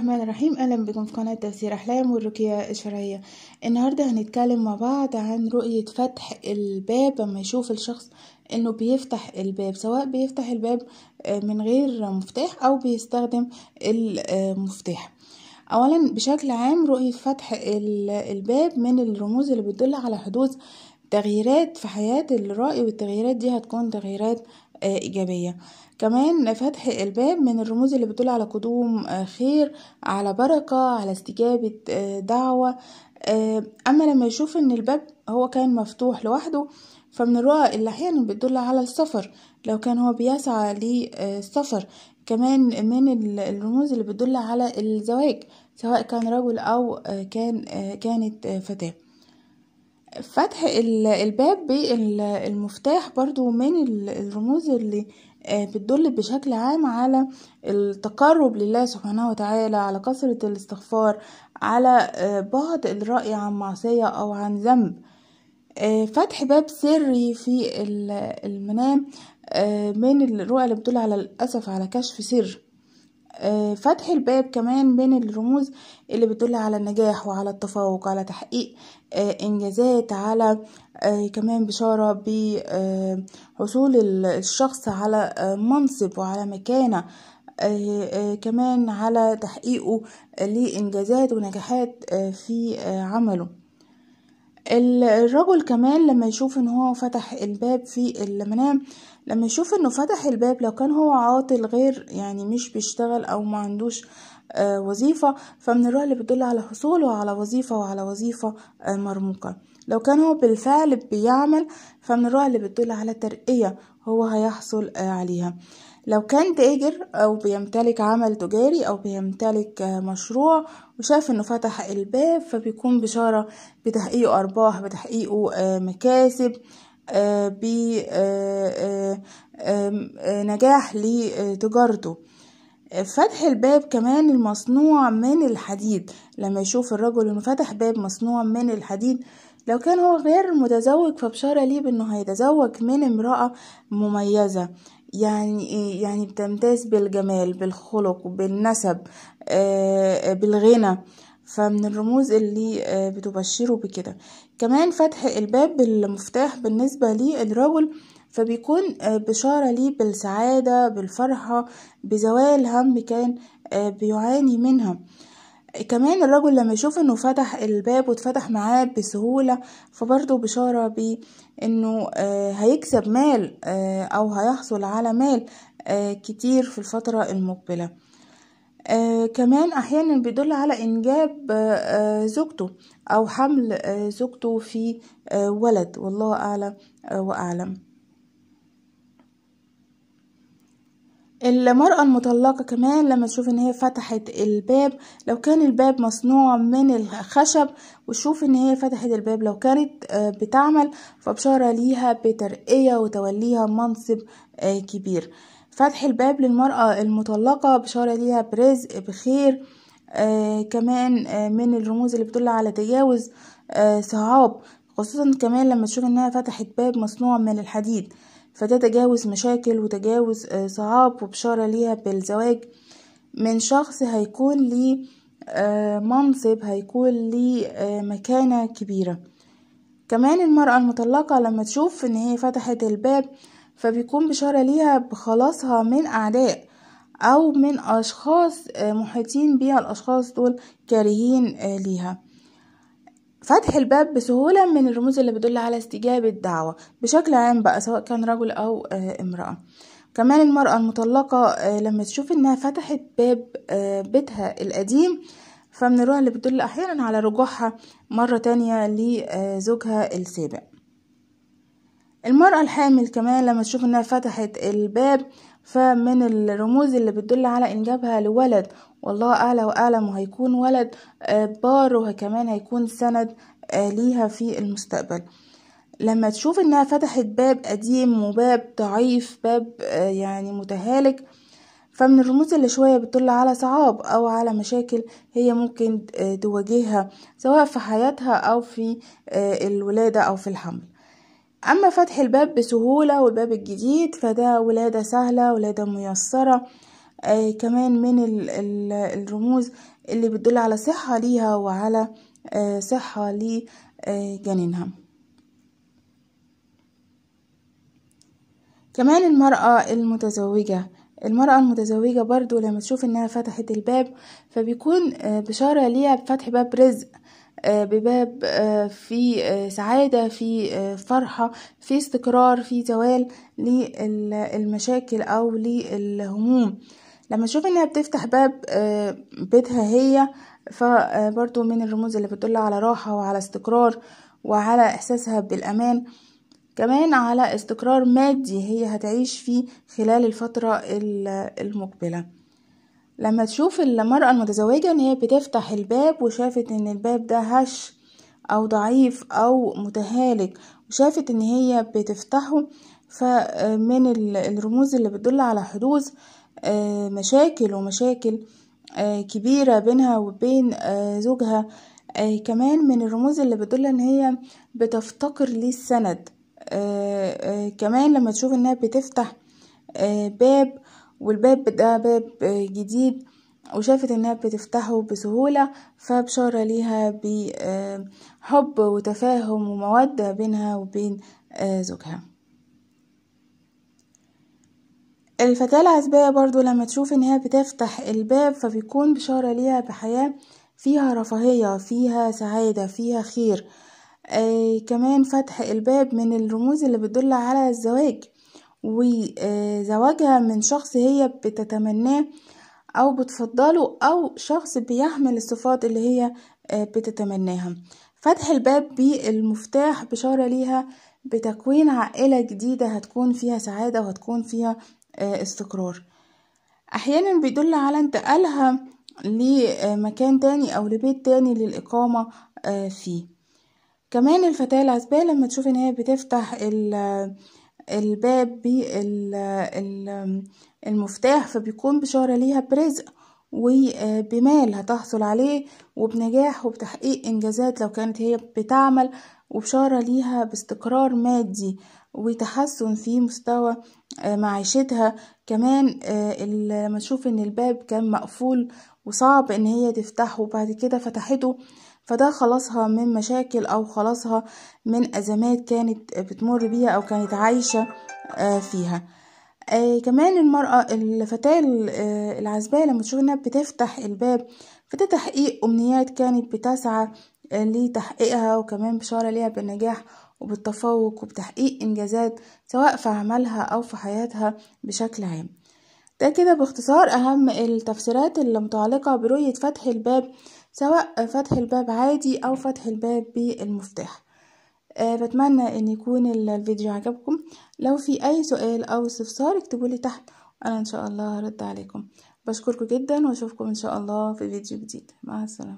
الرحمن الرحيم اهلا بكم في قناه تفسير احلام والرقيه الشرعيه النهارده هنتكلم مع بعض عن رؤيه فتح الباب لما يشوف الشخص انه بيفتح الباب سواء بيفتح الباب آه، من غير مفتاح او بيستخدم المفتاح اولا بشكل عام رؤيه فتح الباب من الرموز اللي بتدل على حدوث تغييرات في حياه الرائي والتغييرات دي هتكون تغييرات آه، إيجابية كمان فتح الباب من الرموز اللي بتدل على قدوم آه، خير على بركة على استجابة آه، دعوة أما لما يشوف إن الباب هو كان مفتوح لوحده فمن الرؤى اللي أحيانا بتدل على السفر لو كان هو بيسعى للسفر كمان من الرموز اللي بتدل على الزواج سواء كان رجل أو كان كانت فتاة فتح الباب بالمفتاح برضو من الرموز اللي آه، بتدل بشكل عام على التقرب لله سبحانه وتعالى على كثرة الاستغفار على آه، بعد الرأي عن معصية أو عن ذنب آه، فتح باب سري في المنام من الرؤى اللي بتدل على الأسف على كشف سر آه، فتح الباب كمان بين الرموز اللي بتدل على النجاح وعلى التفوق على تحقيق آه، انجازات على آه، كمان بشاره بحصول الشخص على منصب وعلى مكانه كمان على تحقيقه لانجازات ونجاحات في عمله الرجل كمان لما يشوف ان هو فتح الباب في المنام لما يشوف انه فتح الباب لو كان هو عاطل غير يعني مش بيشتغل او ما عندوش آه، وظيفة فمن الرؤى اللي بتدل على حصوله على وظيفة وعلى وظيفة آه، مرموقة لو كان هو بالفعل بيعمل فمن الرؤى اللي بتدل على ترقية هو هيحصل آه، عليها لو كان تاجر او بيمتلك عمل تجاري او بيمتلك مشروع وشاف انه فتح الباب فبيكون بشارة بتحقيقه ارباح بتحقيقه مكاسب بنجاح آه، آه، آه، لتجارته فتح الباب كمان المصنوع من الحديد لما يشوف الرجل انه فتح باب مصنوع من الحديد لو كان هو غير متزوج فبشارة ليه بانه هيتزوج من امرأة مميزة يعني إيه؟ يعني بتمتاز بالجمال بالخلق بالنسب بالغنى فمن الرموز اللي آه، بتبشره بكده كمان فتح الباب المفتاح بالنسبة للرجل فبيكون آه، بشارة ليه بالسعادة بالفرحة بزوال هم كان آه، بيعاني منها كمان الرجل لما يشوف انه فتح الباب واتفتح معاه بسهولة فبرضه بشارة بانه انه هيكسب مال او هيحصل على مال كتير في الفترة المقبلة آه، كمان احيانا بيدل على انجاب آه، آه، زوجته او حمل زوجته في ولد والله اعلم واعلم المرأة المطلقة كمان لما تشوف ان هي فتحت الباب لو كان الباب مصنوع من الخشب وشوف ان هي فتحت الباب لو كانت بتعمل فبشارة ليها بترقية وتوليها منصب كبير فتح الباب للمرأة المطلقة بشارة ليها برزق بخير آه كمان آه من الرموز اللي بتدل على تجاوز آه صعاب خصوصا كمان لما تشوف انها فتحت باب مصنوع من الحديد فده تجاوز مشاكل وتجاوز آه صعاب وبشارة ليها بالزواج من شخص هيكون ليه آه منصب هيكون ليه آه مكانة كبيرة كمان المرأة المطلقة لما تشوف ان هي فتحت الباب آه فبيكون بشارة ليها بخلاصها من أعداء أو من أشخاص آه، محيطين بيها الأشخاص دول كارهين آه، ليها فتح الباب بسهولة من الرموز اللي بتدل على استجابة الدعوة بشكل عام بقى سواء كان رجل أو آه، امرأة كمان المرأة المطلقة لما تشوف إنها فتحت باب بيتها القديم فمن الرؤى اللي بتدل أحيانا على رجوعها مرة تانية لزوجها السابق المرأة الحامل كمان لما تشوف انها فتحت الباب فمن الرموز اللي بتدل على انجابها لولد والله اعلى واعلم وهيكون ولد آه، بار وكمان هيكون سند آه، ليها في المستقبل لما تشوف انها فتحت باب قديم وباب ضعيف باب آه، يعني متهالك فمن الرموز اللي شوية بتدل على صعاب أو على مشاكل هي ممكن تواجهها سواء في حياتها أو في الولادة أو في الحمل أما فتح الباب بسهولة والباب الجديد فده ولادة سهلة ولادة ميسرة آه كمان من الـ الـ الرموز اللي بتدل على صحة ليها وعلى آه صحة لجنينها آه كمان المرأة المتزوجة المرأة المتزوجة برضو لما تشوف انها فتحت الباب فبيكون آه، بشارة ليها بفتح باب رزق آه، بباب آه، في سعادة في فرحة في استقرار في زوال للمشاكل أو للهموم لما تشوف انها بتفتح باب بيتها هي فبرضو من الرموز اللي بتدل على راحة وعلى استقرار وعلى إحساسها بالأمان كمان على استقرار مادي هي هتعيش فيه خلال الفترة المقبلة لما تشوف المرأة المتزوجة ان هي بتفتح الباب وشافت ان الباب ده هش او ضعيف او متهالك وشافت ان هي بتفتحه فمن الرموز اللي بتدل على حدوث آه، مشاكل ومشاكل آه، كبيرة بينها وبين آه، زوجها كمان من الرموز اللي بتدل ان هي بتفتقر للسند آه، آه، كمان لما تشوف انها بتفتح آه، باب والباب ده باب جديد وشافت انها بتفتحه بسهولة فبشارة ليها بحب وتفاهم ومودة بينها وبين زوجها الفتاة العزباء برضو لما تشوف انها بتفتح الباب فبيكون بشارة ليها بحياة فيها رفاهية فيها سعادة فيها خير آه، كمان فتح الباب من الرموز اللي بتدل على الزواج وزواجها من شخص هي بتتمناه او بتفضله او شخص بيحمل الصفات اللي هي آه، بتتمناها فتح الباب بالمفتاح بشارة ليها بتكوين عائلة جديدة هتكون فيها سعادة وهتكون فيها آه، استقرار احيانا بيدل على انتقالها لمكان تاني او لبيت تاني للإقامة فيه كمان الفتاة العزباء لما تشوف ان هي بتفتح الباب بالمفتاح فبيكون بشارة ليها برزق وبمال هتحصل عليه وبنجاح وبتحقيق انجازات لو كانت هي بتعمل وبشارة ليها باستقرار مادي وتحسن في مستوى آه، معيشتها كمان آه، لما تشوف ان الباب كان مقفول وصعب ان هي تفتحه وبعد كده فتحته فده خلصها من مشاكل او خلصها من ازمات كانت بتمر بيها او كانت عايشة آه، فيها آه، كمان المرأة الفتاة آه، العزباء لما تشوف انها بتفتح الباب فتتحقيق امنيات كانت بتسعى لتحقيقها وكمان بشارة ليها بالنجاح وبالتفوق وبتحقيق انجازات سواء في عملها او في حياتها بشكل عام ده كده باختصار اهم التفسيرات اللي متعلقة برؤية فتح الباب سواء فتح الباب عادي او فتح الباب بالمفتاح أه بتمنى ان يكون الفيديو عجبكم لو في اي سؤال او استفسار اكتبولي تحت انا ان شاء الله هرد عليكم بشكركم جدا واشوفكم ان شاء الله في فيديو جديد مع السلامه